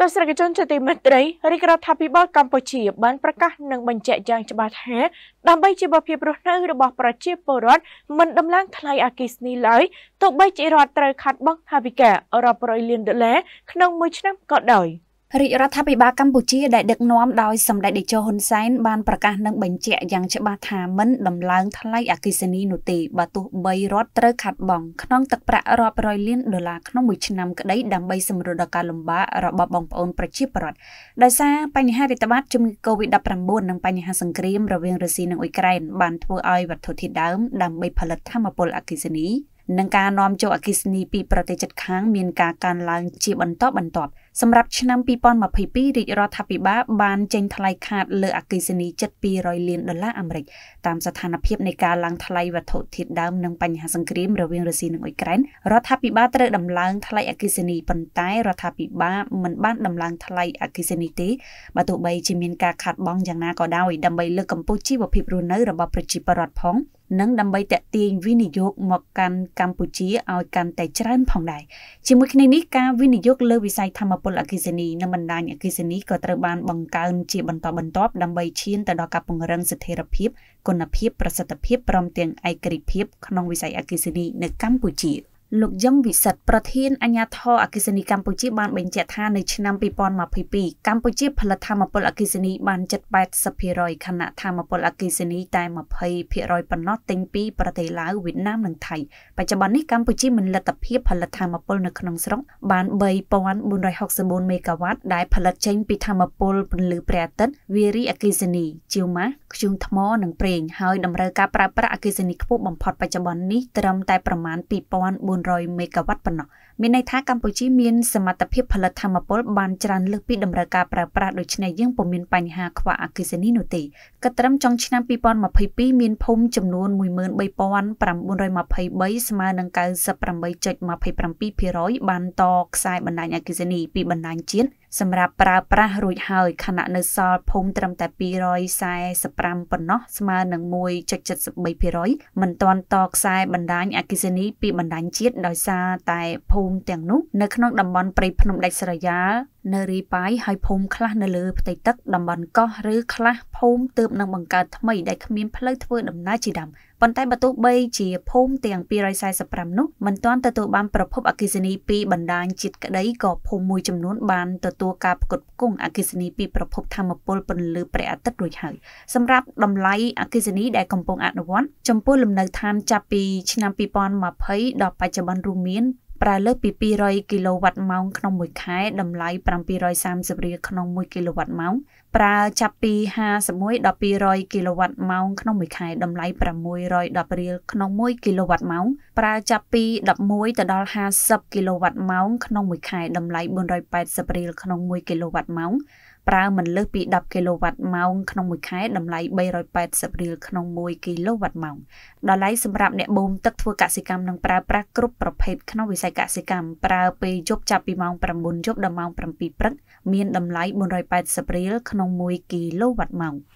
ទស្សនវិជ្ជាជាទីមេត្រីរាជរដ្ឋាភិបាលកម្ពុជា បានប្រកាសនិងបញ្ជាក់យ៉ាងច្បាស់ថាដើម្បីជីវភាពរស់នៅរបស់ប្រជាពលរដ្ឋមិនដំឡើងថ្លៃអគិសនីឡើយទោះបីជារដ្ឋត្រូវខាត់បង់ថវិការាប់រយលានដុល្លារក្នុងមួយឆ្នាំក៏ដោយ។រាជរដ្ឋាភិបាលកម្ពុជាដែលដឹកនាំដោយសម្ដេចតេជោហ៊ុនសែនបានប្រកាសនឹងបញ្ជាក់យ៉ាងច្បាស់ថាមិនដំឡើងថ្លៃអគិសនីនោះទេបើទោះបីរដ្ឋត្រូវខាត់បង់ក្នុងទឹកប្រាក់រាប់រយលានដុល្លារក្នុងមួយឆ្នាំក្តីដើម្បីសម្រួលដល់ការលំបាករបស់បងប្អូនប្រជាពលរដ្ឋដោយសារបញ្ហារាតត្បាតជំងឺ Covid-19 និងបញ្ហាសង្គ្រាមរវាងរុស្ស៊ីនិងអ៊ុយក្រែនបានធ្វើឲ្យវត្ថុធាតុដើមដើម្បីផលិតធម្មពលអគិសនីនិងការនាំចូលអគិសនីពីប្រទេសជិតខាងមានការកើនឡើងជាបន្តបន្ទាប់។សម្រាប់ឆ្នាំ2022រាជរដ្ឋាភិបាលបានចេញថ្លៃខាតលើអគិសនីជិត200លានដុល្លារអាមេរិកតាមស្ថានភាពនៃការឡើងថ្លៃវត្ថុធាតុដើមនិងបញ្ហាសង្គ្រាមរវាងរុស្ស៊ីនិងអ៊ុយក្រែនរដ្ឋាភិបាលត្រូវដំឡើងថ្លៃអគិសនីប៉ុន្តែរដ្ឋាភិបាលមិនបានដំឡើងថ្លៃអគិសនីទេបើទោះបីជាមានការខាតបង់យ៉ាងណាក៏ដោយដើម្បីលើកកម្ពស់ជីវភាពរស់នៅរបស់ប្រជាពលរដ្ឋផងនិងដើម្បីតេទៀងវិនិយោគមកកាន់កម្ពុជាឲ្យកាន់តែច្រើនផងដែរជាមួយគ្នានេះការវិនិយោគលើវិស័យធម្មពលអគិសនីនិងបណ្ដាញអគិសនីក៏ត្រូវបានបង្កើនជា បន្តបន្ទាប់ដើម្បីឈានទៅដល់ការពង្រឹងស្ថិរភាពគុណភាពប្រសិទ្ធភាពព្រមទាំងឯករាជ្យភាព ក្នុងវិស័យអគិសនីនៅកម្ពុជា។លោកយឹមវិសិទ្ធប្រធានអាជ្ញាធរអគិសនីកម្ពុជាបានបញ្ជាក់ថានៅឆ្នាំ2022កម្ពុជាផលិតធម្មពលអគិសនីបានជិត80%ខណៈធម្មពលអគិសនីតែ20%ប៉ុណ្ណោះទិញពីប្រទេសឡាវវៀតណាមនិងថៃបច្ចុប្បន្ននេះកម្ពុជាមានលទ្ធភាពផលិតធម្មពលនៅក្នុងស្រុកបាន3464មេហ្គាវ៉ាត់ដែលផលិតចេញពីធម្មពលពន្លឺព្រះអាទិត្យវារីអគិសនីជាវម៉ាស់ខ្យូងថ្មនិងប្រេងហើយតម្រូវការប្រើប្រាស់អគិសនីខ្ពស់បំផុតបច្ចុប្បន្ននេះត្រឹមតែប្រមាណ2000 400 MW ប៉ុណ្ណោះមានន័យថាកម្ពុជាមានសមត្ថភាពផលិតធម្មពល បានច្រើនលើសពីតម្រូវការប្រើប្រាស់ដូច្នេះយើងពុំមានបញ្ហាខ្វះអគ្គិសនីនោះទេ កត្រឹមចុងឆ្នាំ2022មានភូមិចំនួន13923ស្មើនឹង98.27%បានតខ្សែបណ្ដាញអគ្គិសនីពីបណ្ដាញជាតិសម្រាប់ប្រើប្រាស់រួចហើយខណៈនៅសល់ភូមិត្រឹមតែ245ប៉ុណ្ណោះស្មើនឹង1.73%មិនទាន់តខ្សែបណ្ដាញអគិសនីពីបណ្ដាញជាតិដោយសារតែភូមិទាំងនោះ នៅក្នុងតំបន់ព្រៃភ្នំដាច់ស្រយាលនៅរីប៉ាយហើយភូមិខ្លះនៅលើផ្ទៃទឹកតំបន់កោះឬខ្លះភូមិទើបនឹងបង្កើតថ្មីដែលគ្មានផ្លូវធ្វើ ដំណើរជាដើមប៉ុន្តែបើទោះបីជាភូមិទាំង245នោះមិនទាន់ទទួលបានប្រភពអគិសនីពីបណ្ដាញជាតិក្តីក៏ភូមិមួយចំនួនបានទទួលការផ្គត់ផ្គង់អគិសនីពីប្រភពធម្មពលពន្លឺព្រះអាទិត្យរួចហើយសម្រាប់តម្លៃអគិសនីដែលកំពុងអនុវត្តចំពោះលំនៅឋានចាប់ពី ឆ្នាំ2020ដល់បច្ចុប្បន្នរួមមានប្រើលើសពី200គីឡូវ៉ាត់ម៉ោងក្នុងមួយខែតម្លៃ730រៀលក្នុង1គីឡូវ៉ាត់ម៉ោងប្រើចាប់ពី51ដល់200គីឡូវ៉ាត់ម៉ោងក្នុងមួយខែតម្លៃ610រៀលក្នុង1គីឡូវ៉ាត់ម៉ោងប្រើចាប់ពី11ទៅដល់50គីឡូវ៉ាត់ម៉ោងក្នុងមួយខែតម្លៃ480រៀលក្នុង1គីឡូវ៉ាត់ម៉ោងប្រើមិនលើសពី10គីឡូវ៉ាត់ម៉ោងក្នុងមួយខែតម្លៃ380រៀលក្នុង1គីឡូវ៉ាត់ម៉ោងតម្លៃសម្រាប់អ្នកបូមទឹកធ្វើកសិកម្មនិងប្រើប្រាស់គ្រប់ប្រភេទក្នុងវិស័យកសិកម្មប្រើពេលយប់ចាប់ពីម៉ោង9យប់ដល់ម៉ោង7ព្រឹកមានតម្លៃ480រៀលក្នុង1គីឡូវ៉ាត់ម៉ោង។